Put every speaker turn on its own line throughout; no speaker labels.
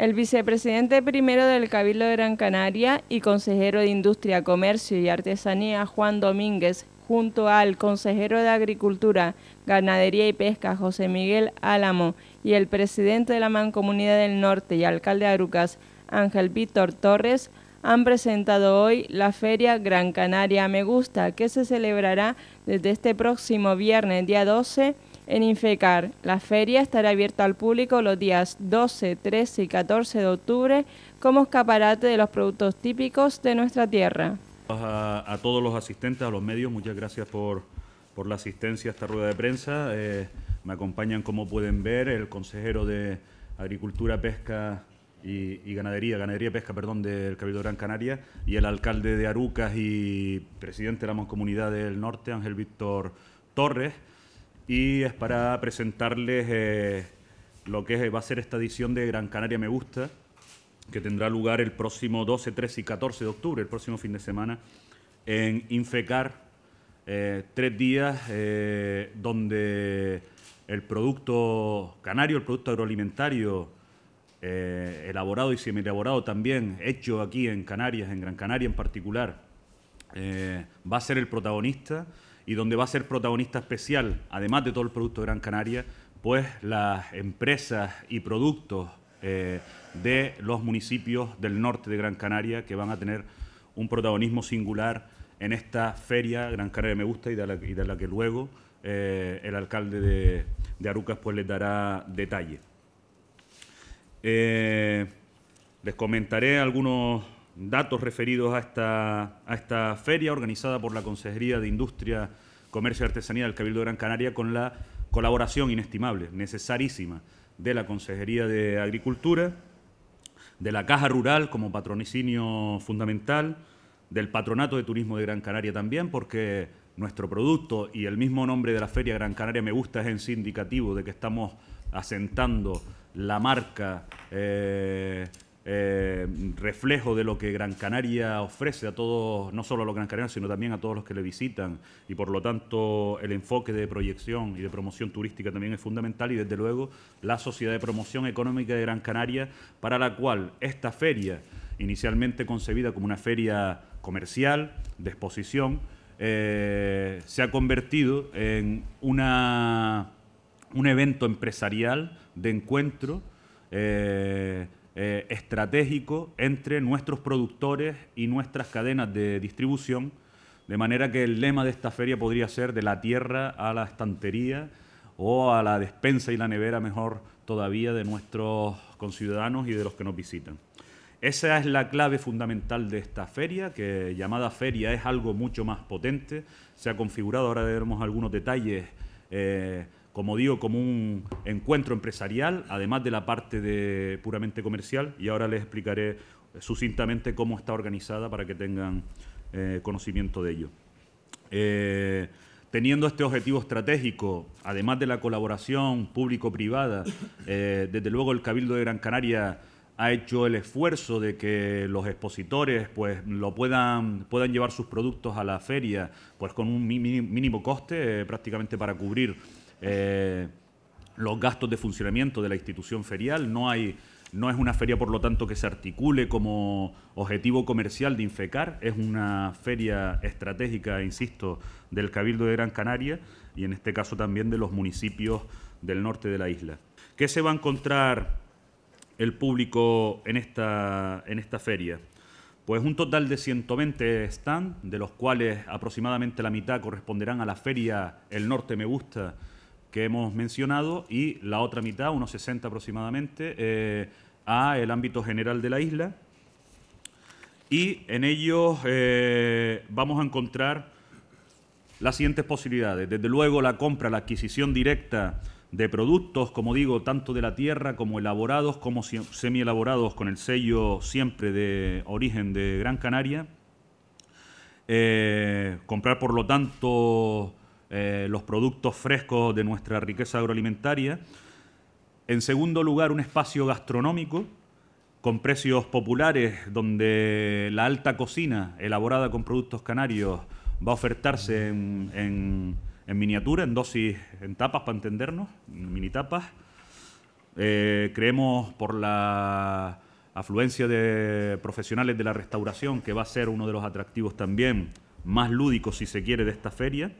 El vicepresidente primero del Cabildo de Gran Canaria y consejero de Industria, Comercio y Artesanía, Juan Domínguez, junto al consejero de Agricultura, Ganadería y Pesca, José Miguel Álamo, y el presidente de la Mancomunidad del Norte y alcalde de Arucas, Ángel Víctor Torres, han presentado hoy la Feria Gran Canaria Me Gusta, que se celebrará desde este próximo viernes, día 12, en Infecar. La feria estará abierta al público los días 12, 13 y 14 de octubre como escaparate de los productos típicos de nuestra tierra.
A, todos los asistentes, a los medios, muchas gracias por, por la asistencia a esta rueda de prensa. Eh, me acompañan, como pueden ver, el consejero de Agricultura, Pesca y, Ganadería, Ganadería y Pesca, perdón, del Cabildo Gran Canaria, y el alcalde de Arucas y presidente de la Comunidad del Norte, Ángel Víctor Torres y es para presentarles eh, lo que va a ser esta edición de Gran Canaria Me Gusta, que tendrá lugar el próximo 12, 13 y 14 de octubre, el próximo fin de semana, en Infecar, eh, tres días eh, donde el producto canario, el producto agroalimentario, elaborado y semi-elaborado también, hecho aquí en Canarias, en Gran Canaria en particular, va a ser el protagonista y donde va a ser protagonista especial, además de todo el producto de Gran Canaria, pues las empresas y productos eh, de los municipios del norte de Gran Canaria que van a tener un protagonismo singular en esta feria Gran Canaria Me Gusta y de la, que luego eh, el alcalde de, Arucas pues les dará detalle. Eh, les comentaré algunos datos referidos a esta, a esta feria organizada por la Consejería de Industria, Comercio y Artesanía del Cabildo de Gran Canaria con la colaboración inestimable, necesarísima, de la Consejería de Agricultura, de la Caja Rural como patronicinio fundamental, del Patronato de Turismo de Gran Canaria también, porque nuestro producto y el mismo nombre de la Feria Gran Canaria me gusta, es en sí indicativo de que estamos asentando la marca eh, eh, reflejo de lo que Gran Canaria ofrece a todos, no solo a los gran canarios, sino también a todos los que le visitan. Y por lo tanto, el enfoque de proyección y de promoción turística también es fundamental. Y desde luego, la Sociedad de Promoción Económica de Gran Canaria, para la cual esta feria, inicialmente concebida como una feria comercial, de exposición, eh, se ha convertido en una, un evento empresarial de encuentro. Eh, eh, estratégico entre nuestros productores y nuestras cadenas de distribución, de manera que el lema de esta feria podría ser de la tierra a la estantería o a la despensa y la nevera, mejor todavía, de nuestros conciudadanos y de los que nos visitan. Esa es la clave fundamental de esta feria, que llamada feria es algo mucho más potente. Se ha configurado, ahora debemos algunos detalles. Eh, como digo, como un encuentro empresarial, además de la parte de puramente comercial, y ahora les explicaré sucintamente cómo está organizada para que tengan eh, conocimiento de ello. Eh, teniendo este objetivo estratégico, además de la colaboración público-privada, eh, desde luego el Cabildo de Gran Canaria ha hecho el esfuerzo de que los expositores pues lo puedan, puedan llevar sus productos a la feria pues con un mínimo coste prácticamente para cubrir eh, los gastos de funcionamiento de la institución ferial, no hay... No es una feria, por lo tanto, que se articule como objetivo comercial de Infecar, es una feria estratégica, insisto, del Cabildo de Gran Canaria y en este caso también de los municipios del norte de la isla. ¿Qué se va a encontrar el público en esta, en esta feria? Pues un total de 120 stand de los cuales aproximadamente la mitad corresponderán a la feria El Norte Me Gusta, que hemos mencionado y la otra mitad, unos 60 aproximadamente, eh, a el ámbito general de la isla. Y en ellos eh, vamos a encontrar las siguientes posibilidades. Desde luego la compra, la adquisición directa de productos, como digo, tanto de la tierra como elaborados, como semi-elaborados con el sello siempre de origen de Gran Canaria. Eh, comprar, por lo tanto, eh, los productos frescos de nuestra riqueza agroalimentaria. En segundo lugar, un espacio gastronómico con precios populares, donde la alta cocina elaborada con productos canarios va a ofertarse en, miniatura, en dosis, en tapas, para entendernos, en mini tapas. Eh, creemos por la afluencia de profesionales de la restauración, que va a ser uno de los atractivos también más lúdicos, si se quiere, de esta feria.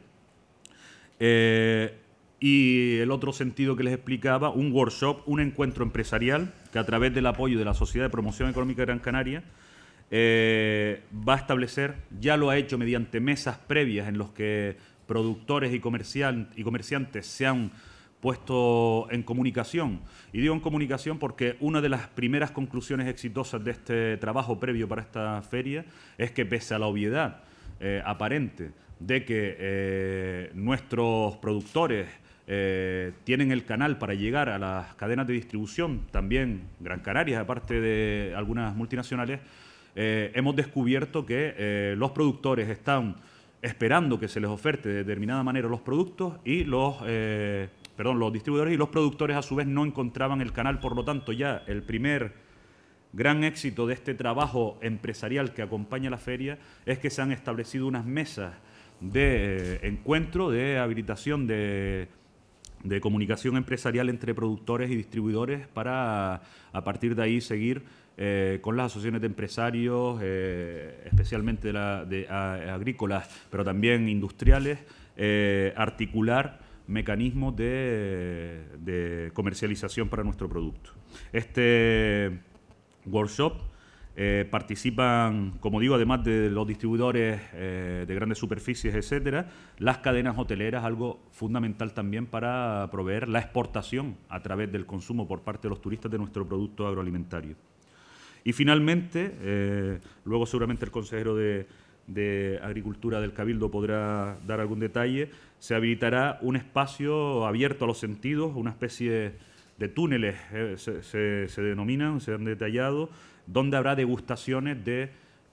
Eh, y el otro sentido que les explicaba, un workshop, un encuentro empresarial que a través del apoyo de la Sociedad de Promoción Económica de Gran Canaria eh, va a establecer, ya lo ha hecho mediante mesas previas en los que productores y, comerciantes se han puesto en comunicación. Y digo en comunicación porque una de las primeras conclusiones exitosas de este trabajo previo para esta feria es que pese a la obviedad eh, aparente de que eh, nuestros productores eh, tienen el canal para llegar a las cadenas de distribución, también Gran Canarias, aparte de algunas multinacionales, eh, hemos descubierto que los productores están esperando que se les oferte de determinada manera los productos y los, perdón, los distribuidores y los productores a su vez no encontraban el canal, por lo tanto ya el primer gran éxito de este trabajo empresarial que acompaña la feria es que se han establecido unas mesas de eh, encuentro de habilitación de, comunicación empresarial entre productores y distribuidores para a partir de ahí seguir eh, con las asociaciones de empresarios, eh, especialmente de, agrícolas, pero también industriales, articular mecanismos de, de comercialización para nuestro producto. Este workshop eh, participan, como digo, además de los distribuidores eh, de grandes superficies, etcétera, las cadenas hoteleras, algo fundamental también para proveer la exportación a través del consumo por parte de los turistas de nuestro producto agroalimentario. Y finalmente, eh, luego seguramente el consejero de, Agricultura del Cabildo podrá dar algún detalle, se habilitará un espacio abierto a los sentidos, una especie de túneles, se, denominan, se han detallado, donde habrá degustaciones de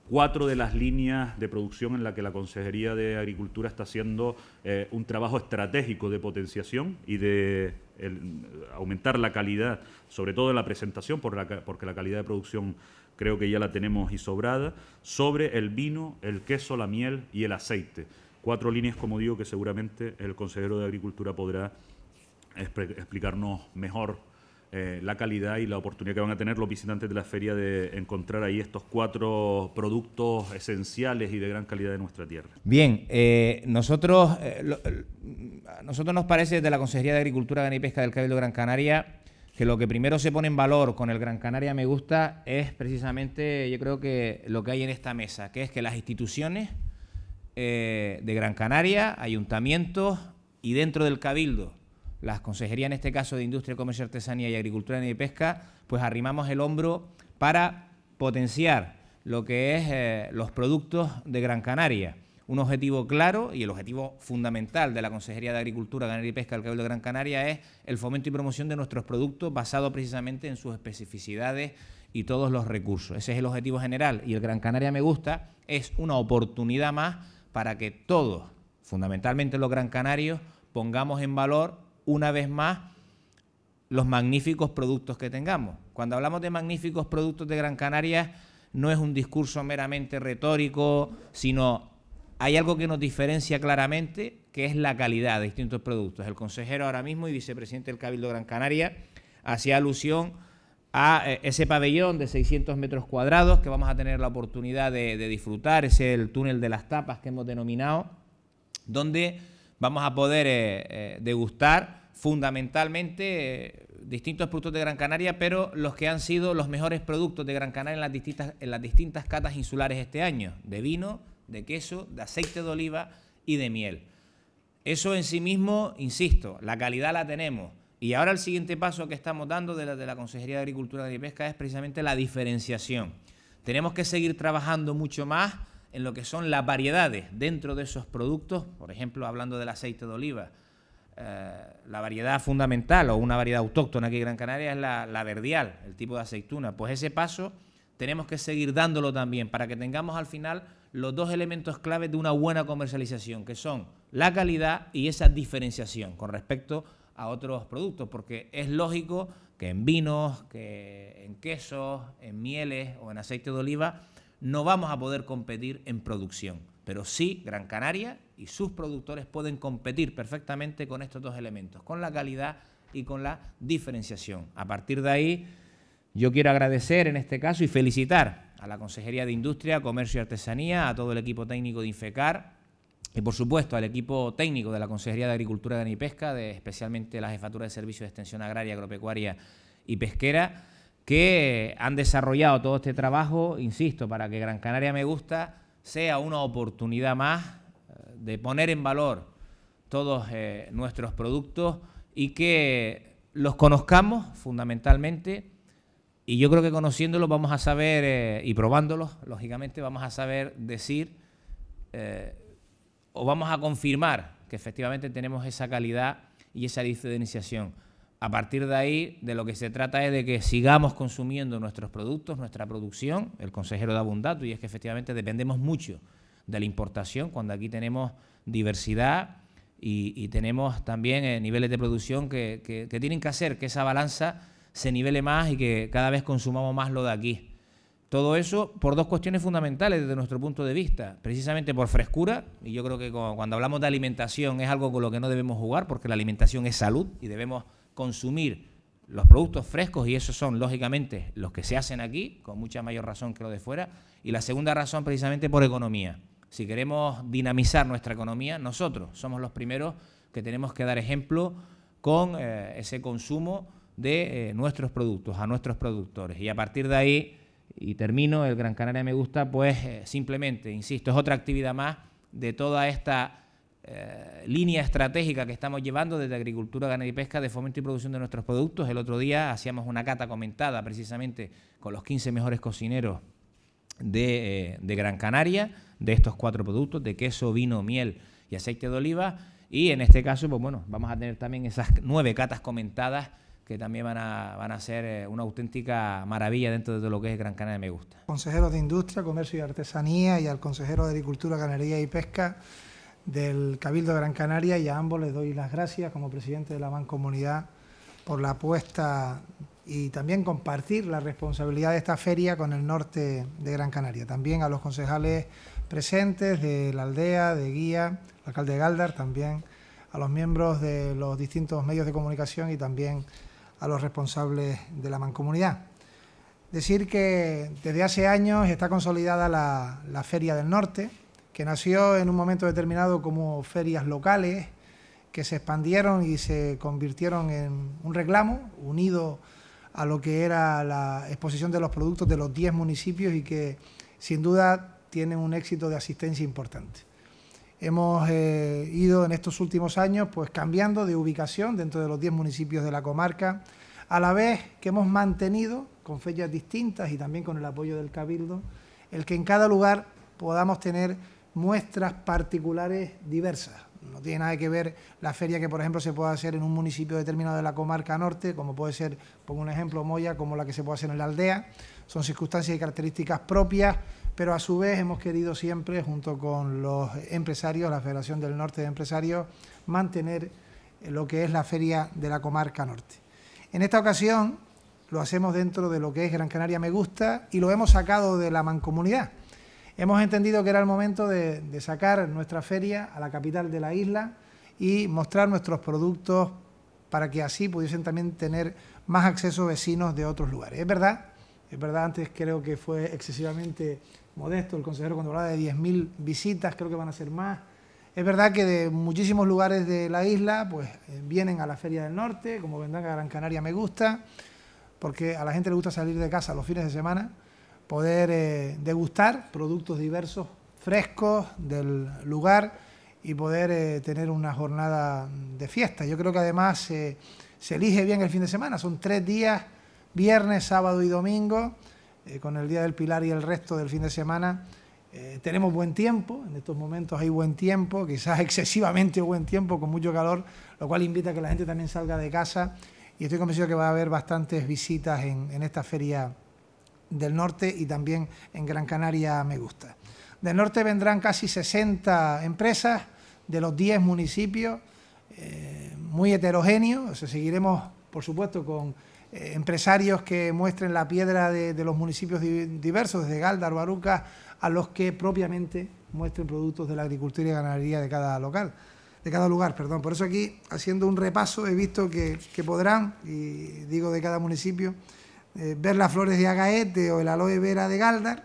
cuatro de las líneas de producción en la que la Consejería de Agricultura está haciendo eh, un trabajo estratégico de potenciación y de aumentar la calidad, sobre todo en la presentación, porque la calidad de producción creo que ya la tenemos y sobrada, sobre el vino, el queso, la miel y el aceite. Cuatro líneas, como digo, que seguramente el consejero de Agricultura podrá explicarnos mejor eh, la calidad y la oportunidad que van a tener los visitantes de la feria de encontrar ahí estos cuatro productos esenciales y de gran calidad de nuestra tierra. Bien, eh,
nosotros, eh, nosotros nos parece desde la Consejería de Agricultura, Gran y Pesca del Cabildo Gran Canaria que lo que primero se pone en valor con el Gran Canaria Me Gusta es precisamente, yo creo que lo que hay en esta mesa, que es que las instituciones de Gran Canaria, ayuntamientos y dentro del Cabildo, las consejerías, en este caso de Industria, Comercio, Artesanía y Agricultura y Pesca, pues arrimamos el hombro para potenciar lo que es eh, los productos de Gran Canaria. Un objetivo claro y el objetivo fundamental de la Consejería de Agricultura, Ganadería y Pesca del Cabildo de Gran Canaria es el fomento y promoción de nuestros productos basado precisamente en sus especificidades y todos los recursos. Ese es el objetivo general y el Gran Canaria me gusta es una oportunidad más para que todos, fundamentalmente los gran canarios, pongamos en valor una vez más los magníficos productos que tengamos. Cuando hablamos de magníficos productos de Gran Canaria, no es un discurso meramente retórico, sino hay algo que nos diferencia claramente, que es la calidad de distintos productos. El consejero ahora mismo y vicepresidente del Cabildo Gran Canaria hacía alusión a eh, ese pabellón de 600 metros cuadrados que vamos a tener la oportunidad de, disfrutar, es el túnel de las tapas que hemos denominado, donde vamos a poder eh, eh, degustar fundamentalmente eh, distintos productos de Gran Canaria, pero los que han sido los mejores productos de Gran Canaria en las distintas, en las distintas catas insulares este año, de vino, de queso, de aceite de oliva y de miel. Eso en sí mismo, insisto, la calidad la tenemos. Y ahora el siguiente paso que estamos dando de la, de la Consejería de Agricultura y Pesca es precisamente la diferenciación. Tenemos que seguir trabajando mucho más en lo que son las variedades dentro de esos productos, por ejemplo, hablando del aceite de oliva, eh, la variedad fundamental o una variedad autóctona aquí en Gran Canaria es la, la verdial, el tipo de aceituna. Pues ese paso tenemos que seguir dándolo también para que tengamos al final los dos elementos clave de una buena comercialización, que son la calidad y esa diferenciación con respecto a otros productos, porque es lógico que en vinos, que en quesos, en mieles o en aceite de oliva, no vamos a poder competir en producción, pero sí Gran Canaria y sus productores pueden competir perfectamente con estos dos elementos, con la calidad y con la diferenciación. A partir de ahí, yo quiero agradecer en este caso y felicitar a la Consejería de Industria, Comercio y Artesanía, a todo el equipo técnico de Infecar y por supuesto al equipo técnico de la Consejería de Agricultura, Ganadería y Pesca, de especialmente la Jefatura de Servicios de Extensión Agraria, Agropecuaria y Pesquera que han desarrollado todo este trabajo, insisto, para que Gran Canaria Me Gusta sea una oportunidad más eh, de poner en valor todos eh, nuestros productos y que los conozcamos fundamentalmente. Y yo creo que conociéndolos vamos a saber, eh, y probándolos, lógicamente, vamos a saber decir o vamos a confirmar que efectivamente tenemos esa calidad y esa iniciación a partir de ahí, de lo que se trata es de que sigamos consumiendo nuestros productos, nuestra producción. El consejero da un dato y es que efectivamente dependemos mucho de la importación cuando aquí tenemos diversidad y, tenemos también eh, niveles de producción que, tienen que hacer que esa balanza se nivele más y que cada vez consumamos más lo de aquí. Todo eso por dos cuestiones fundamentales desde nuestro punto de vista. Precisamente por frescura, y yo creo que cuando hablamos de alimentación es algo con lo que no debemos jugar porque la alimentación es salud y debemos consumir los productos frescos, y esos son lógicamente los que se hacen aquí, con mucha mayor razón que los de fuera, y la segunda razón precisamente por economía. Si queremos dinamizar nuestra economía, nosotros somos los primeros que tenemos que dar ejemplo con eh, ese consumo de eh, nuestros productos, a nuestros productores. Y a partir de ahí, y termino, el Gran Canaria Me Gusta, pues eh, simplemente, insisto, es otra actividad más de toda esta eh, línea estratégica que estamos llevando desde agricultura, ganadería y pesca de fomento y producción de nuestros productos. El otro día hacíamos una cata comentada precisamente con los 15 mejores cocineros eh, de, Gran Canaria, de estos cuatro productos, de queso, vino, miel y aceite de oliva. Y en este caso, pues bueno, vamos a tener también esas nueve catas comentadas que también van a, van a ser eh, una auténtica maravilla dentro de lo que es Gran Canaria Me Gusta.
Consejeros de Industria, Comercio y Artesanía y al consejero de Agricultura, Ganadería y Pesca, del Cabildo de Gran Canaria y a ambos les doy las gracias como presidente de la Mancomunidad por la apuesta y también compartir la responsabilidad de esta feria con el norte de Gran Canaria. También a los concejales presentes de la aldea, de Guía, alcalde de Galdar, también a los miembros de los distintos medios de comunicación y también a los responsables de la mancomunidad. Decir que desde hace años está consolidada la Feria del Norte, que nació en un momento determinado como ferias locales, que se expandieron y se convirtieron en un reclamo unido a lo que era la exposición de los productos de los 10 municipios y que sin duda tienen un éxito de asistencia importante. Hemos eh, ido en estos últimos años pues cambiando de ubicación dentro de los 10 municipios de la comarca, a la vez que hemos mantenido con fechas distintas y también con el apoyo del Cabildo, el que en cada lugar podamos tener muestras particulares diversas. No tiene nada que ver la feria que, por ejemplo, se puede hacer en un municipio determinado de la comarca norte, como puede ser, pongo un ejemplo, Moya, como la que se puede hacer en la aldea. Son circunstancias y características propias, pero a su vez hemos querido siempre, junto con los empresarios, la Federación del Norte de Empresarios, mantener lo que es la feria de la comarca norte. En esta ocasión lo hacemos dentro de lo que es Gran Canaria Me Gusta y lo hemos sacado de la mancomunidad hemos entendido que era el momento de, sacar nuestra feria a la capital de la isla y mostrar nuestros productos para que así pudiesen también tener más acceso vecinos de otros lugares. Es verdad, es verdad, antes creo que fue excesivamente modesto el consejero cuando hablaba de 10.000 visitas, creo que van a ser más. Es verdad que de muchísimos lugares de la isla pues eh, vienen a la Feria del Norte, como vendrán a Gran Canaria me gusta, porque a la gente le gusta salir de casa los fines de semana poder eh, degustar productos diversos, frescos del lugar y poder eh, tener una jornada de fiesta. Yo creo que además eh, se elige bien el fin de semana, son tres días, viernes, sábado y domingo, con el Día del Pilar y el resto del fin de semana. tenemos buen tiempo, en estos momentos hay buen tiempo, quizás excesivamente buen tiempo, con mucho calor, lo cual invita a que la gente también salga de casa y estoy convencido que va a haber bastantes visitas en, en esta feria del norte y también en Gran Canaria me gusta. Del norte vendrán casi 60 empresas de los 10 municipios, eh, muy heterogéneos, seguiremos por supuesto con eh, empresarios que muestren la piedra de, los municipios diversos, desde Galdar, Baruca, a los que propiamente muestren productos de la agricultura y ganadería de cada local de cada lugar, perdón. Por eso aquí, haciendo un repaso, he visto que podrán, y digo de cada municipio, eh, ver las flores de agaete o el aloe vera de Galdar,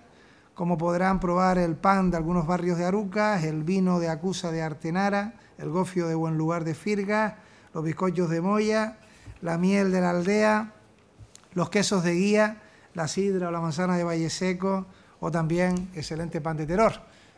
como podrán probar el pan de algunos barrios de Arucas, el vino de Acusa de Artenara, el gofio de Buen Lugar de Firga, los bizcochos de Moya, la miel de la aldea, los quesos de guía, la sidra o la manzana de Valle Seco, o también excelente pan de terror.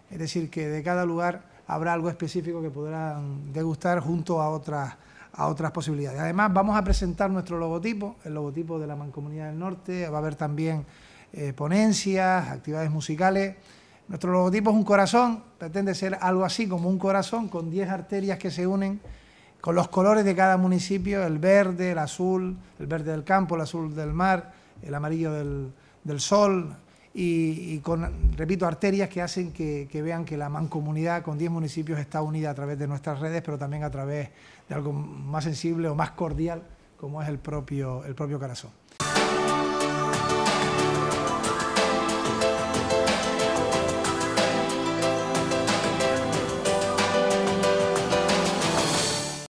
Es decir, que de cada lugar habrá algo específico que podrán degustar junto a otras a otras posibilidades. Además, vamos a presentar nuestro logotipo, el logotipo de la Mancomunidad del Norte. Va a haber también eh, ponencias, actividades musicales. Nuestro logotipo es un corazón, pretende ser algo así como un corazón con 10 arterias que se unen con los colores de cada municipio, el verde, el azul, el verde del campo, el azul del mar, el amarillo del, del sol, y, con, repito, arterias que hacen que, vean que la mancomunidad con 10 municipios está unida a través de nuestras redes, pero también a través de algo más sensible o más cordial como es el propio, el propio